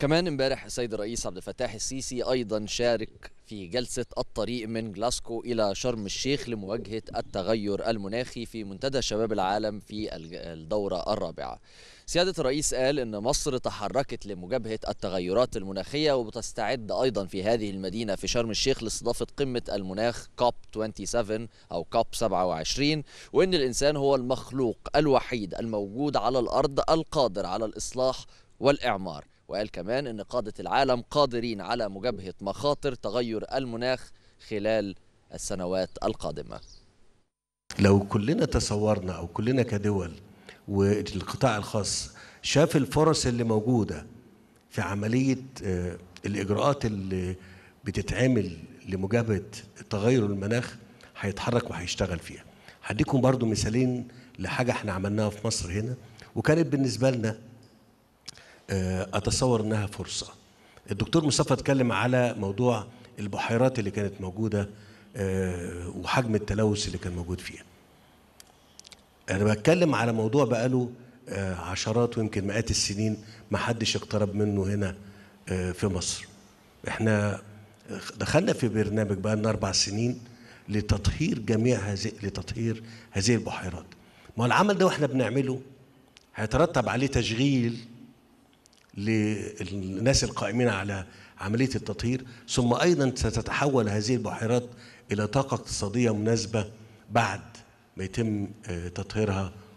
كمان امبارح السيد الرئيس عبد الفتاح السيسي ايضا شارك في جلسه الطريق من جلاسكو الى شرم الشيخ لمواجهه التغير المناخي في منتدى شباب العالم في الدوره الرابعه. سياده الرئيس قال ان مصر تحركت لمجابهه التغيرات المناخيه وبتستعد ايضا في هذه المدينه في شرم الشيخ لاستضافه قمه المناخ كوب 27 او كوب 27 وان الانسان هو المخلوق الوحيد الموجود على الارض القادر على الاصلاح والاعمار. وقال كمان أن قادة العالم قادرين على مجابهة مخاطر تغير المناخ خلال السنوات القادمة لو كلنا تصورنا أو كلنا كدول والقطاع الخاص شاف الفرص اللي موجودة في عملية آه، الإجراءات اللي بتتعمل لمجابهة تغير المناخ هيتحرك وهيشتغل فيها هديكم برضو مثالين لحاجة احنا عملناها في مصر هنا وكانت بالنسبة لنا آه، اتصور انها فرصه الدكتور مصطفى اتكلم على موضوع البحيرات اللي كانت موجوده آه، وحجم التلوث اللي كان موجود فيها انا بتكلم على موضوع بقاله آه، عشرات ويمكن مئات السنين ما حدش اقترب منه هنا في مصر احنا دخلنا في برنامج بقى لنا اربع سنين لتطهير جميع هذه لتطهير هذه البحيرات ما العمل ده واحنا بنعمله هيترتب عليه تشغيل للناس القائمين على عملية التطهير ثم أيضا ستتحول هذه البحيرات إلى طاقة اقتصادية مناسبة بعد ما يتم آه، تطهيرها